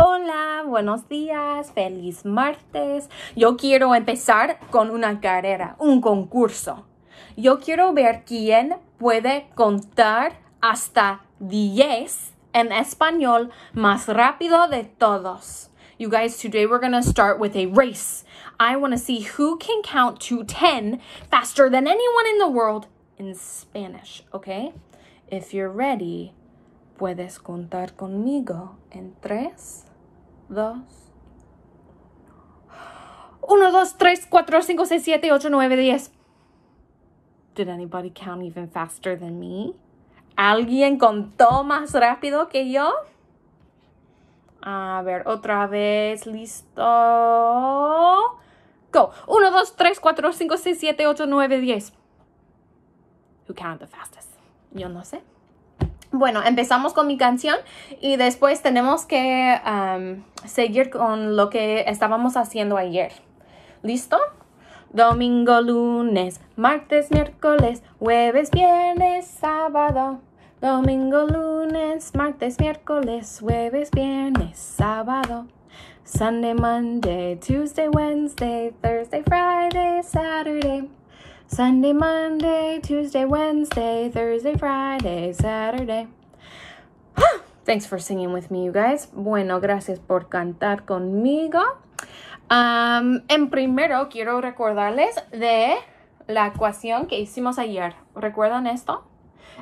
Hola, buenos días, feliz martes. Yo quiero empezar con una carrera, un concurso. Yo quiero ver quién puede contar hasta 10 en español más rápido de todos. You guys, today we're going to start with a race. I want to see who can count to ten faster than anyone in the world in Spanish, okay? If you're ready, puedes contar conmigo en tres. 2, 1, 2, 3, 4, 5, 6, 7, 8, 9, 10. Did anybody count even faster than me? ¿Alguien contó más rápido que yo? A ver, otra vez, listo. Go. 1, 2, 3, 4, 5, 6, 7, 8, 9, 10. Who counted the fastest? Yo no sé. Bueno, empezamos con mi canción y después tenemos que seguir con lo que estábamos haciendo ayer. ¿Listo? Domingo, lunes, martes, miércoles, jueves, viernes, sábado. Domingo, lunes, martes, miércoles, jueves, viernes, sábado. Sunday, Monday, Tuesday, Wednesday, Thursday, Friday, Saturday. Sunday, Monday, Tuesday, Wednesday, Thursday, Friday, Saturday. Ah, thanks for singing with me, you guys. Bueno, gracias por cantar conmigo. en primero, quiero recordarles de la ecuación que hicimos ayer. ¿Recuerdan esto?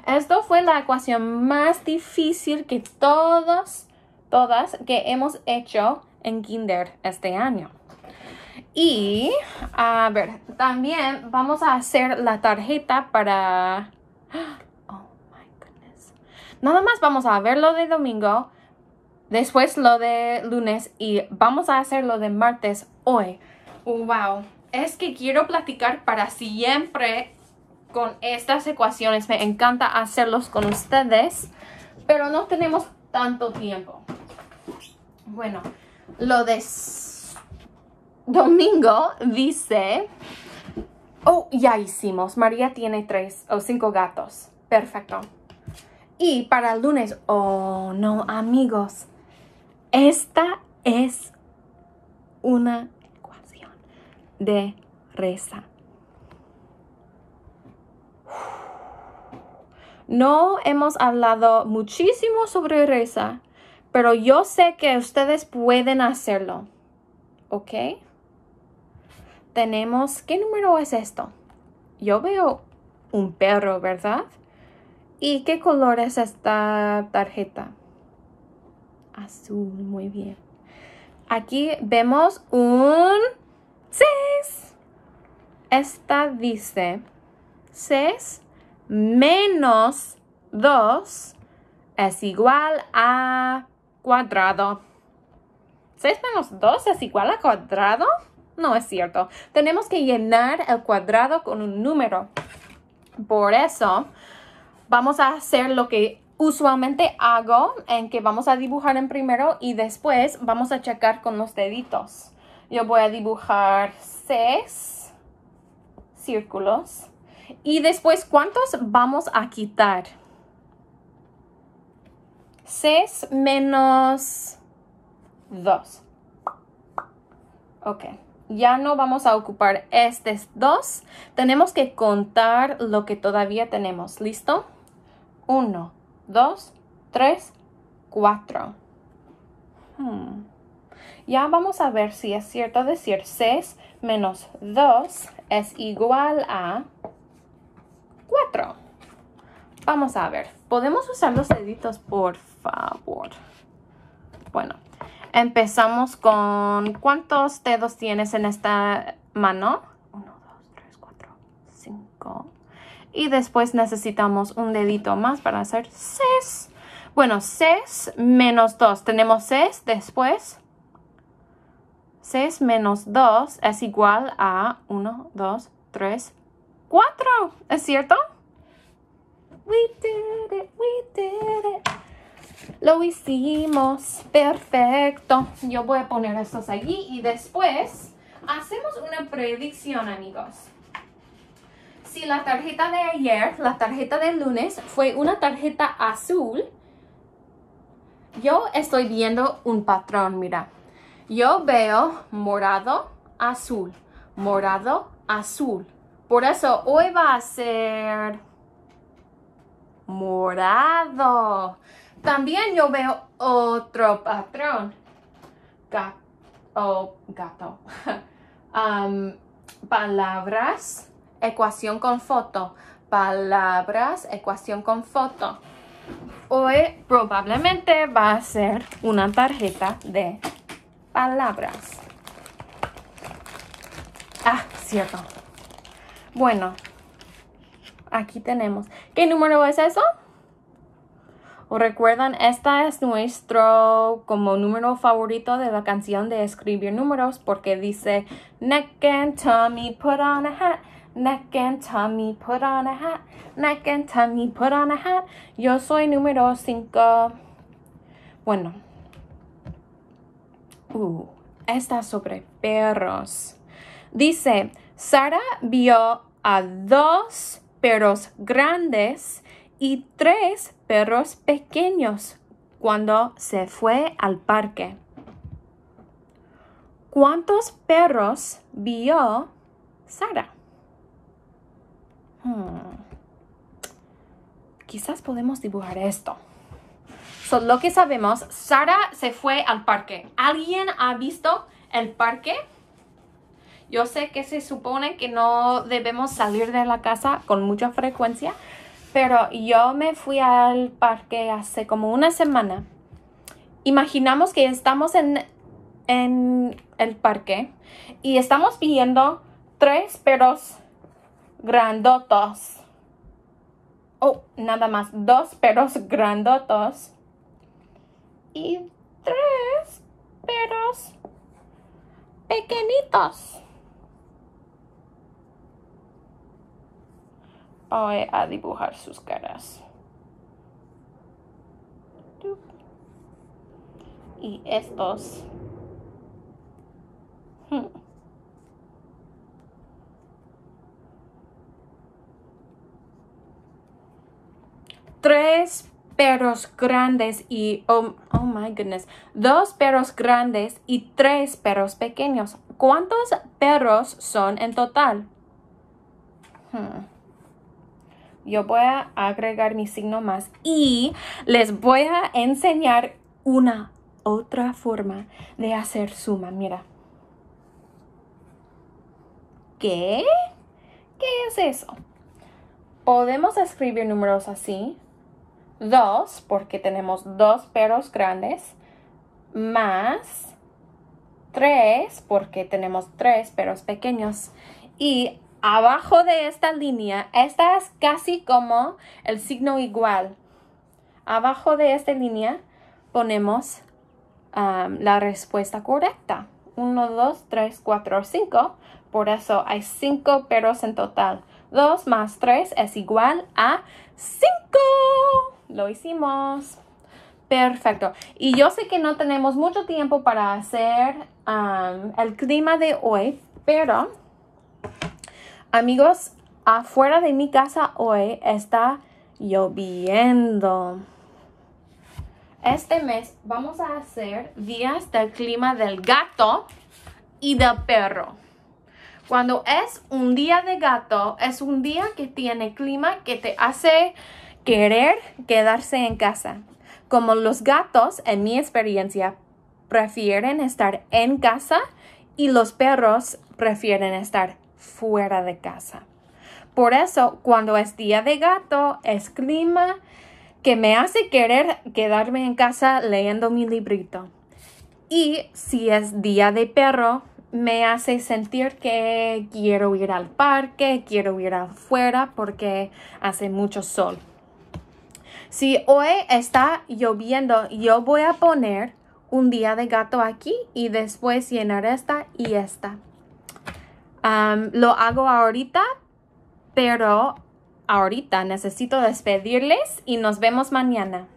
Esto fue la ecuación más difícil que todos, todas que hemos hecho en Kinder este año. Y a ver, también vamos a hacer la tarjeta para... Oh my goodness. Nada más vamos a ver lo de domingo, después lo de lunes y vamos a hacer lo de martes hoy. wow. Es que quiero platicar para siempre con estas ecuaciones. Me encanta hacerlos con ustedes, pero no tenemos tanto tiempo. Bueno, lo de Domingo dice, oh, ya hicimos, María tiene tres o cinco gatos. Perfecto. Y para el lunes, oh, no, amigos, esta es una ecuación de reza. No hemos hablado muchísimo sobre reza, pero yo sé que ustedes pueden hacerlo. ¿Ok? tenemos, ¿qué número es esto? Yo veo un perro, ¿verdad? ¿Y qué color es esta tarjeta? Azul, muy bien. Aquí vemos un 6. E esta dice 6 e menos 2 es igual a cuadrado. ¿6 e menos 2 es igual a cuadrado? No es cierto. Tenemos que llenar el cuadrado con un número. Por eso vamos a hacer lo que usualmente hago, en que vamos a dibujar en primero y después vamos a checar con los deditos. Yo voy a dibujar 6 círculos y después cuántos vamos a quitar. 6 menos 2. Ok ya no vamos a ocupar estos dos. Tenemos que contar lo que todavía tenemos. ¿Listo? Uno, dos, tres, cuatro. Hmm. Ya vamos a ver si es cierto decir 6 menos 2 es igual a 4. Vamos a ver. ¿Podemos usar los deditos, por favor? Bueno, Empezamos con cuántos dedos tienes en esta mano. 1, 2, 3, 4, 5. Y después necesitamos un dedito más para hacer 6. Bueno, 6 menos 2. Tenemos 6 después. 6 menos 2 es igual a 1, 2, 3, 4. ¿Es cierto? We did it, we did it. Lo hicimos, perfecto. Yo voy a poner estos allí y después hacemos una predicción, amigos. Si la tarjeta de ayer, la tarjeta del lunes, fue una tarjeta azul, yo estoy viendo un patrón, mira. Yo veo morado, azul, morado, azul. Por eso hoy va a ser morado. También yo veo otro patrón. Gato. gato. palabras, ecuación con foto. Palabras, ecuación con foto. Hoy probablemente va a ser una tarjeta de palabras. Ah, cierto. Bueno, aquí tenemos. ¿Qué número es eso? recuerdan? Esta es nuestro como número favorito de la canción de escribir números porque dice Neck and tummy put on a hat. Neck and tummy put on a hat. Neck and tummy put on a hat. Yo soy número 5. Bueno. Uh, esta sobre perros. Dice, Sara vio a dos perros grandes y tres perros pequeños cuando se fue al parque. ¿Cuántos perros vio Sara? Hmm. Quizás podemos dibujar esto. Solo lo que sabemos, Sara se fue al parque. ¿Alguien ha visto el parque? Yo sé que se supone que no debemos salir de la casa con mucha frecuencia, pero yo me fui al parque hace como una semana. Imaginamos que estamos en, el parque y estamos viendo tres perros grandotos. Oh, nada más, dos perros grandotos y tres perros pequeñitos. voy a dibujar sus caras. Y estos. Tres perros grandes y oh, oh, my goodness, dos perros grandes y tres perros pequeños. ¿Cuántos perros son en total? Hmm. Yo voy a agregar mi signo más y les voy a enseñar una otra forma de hacer suma. Mira. ¿Qué? ¿Qué es eso? Podemos escribir números así. Dos, porque tenemos dos peros grandes, más tres, porque tenemos tres peros pequeños. Y abajo de esta línea, esta es casi como el signo igual. Abajo de esta línea ponemos la respuesta correcta. 1, 2, 3, 4, 5. Por eso hay 5 peros en total. 2 más 3 es igual a 5. Lo hicimos. Perfecto. Y yo sé que no tenemos mucho tiempo para hacer el clima de hoy, pero Amigos, afuera de mi casa hoy está lloviendo. Este mes vamos a hacer días del clima del gato y del perro. Cuando es un día de gato, es un día que tiene clima que te hace querer quedarse en casa. Como los gatos, en mi experiencia, prefieren estar en casa y los perros prefieren estar fuera de casa. Por eso, cuando es día de gato, es clima que me hace querer quedarme en casa leyendo mi librito. Y si es día de perro, me hace sentir que quiero ir al parque, quiero ir afuera porque hace mucho sol. Si hoy está lloviendo, yo voy a poner un día de gato aquí y después llenar esta y esta lo hago ahorita, pero ahorita necesito despedirles y nos vemos mañana.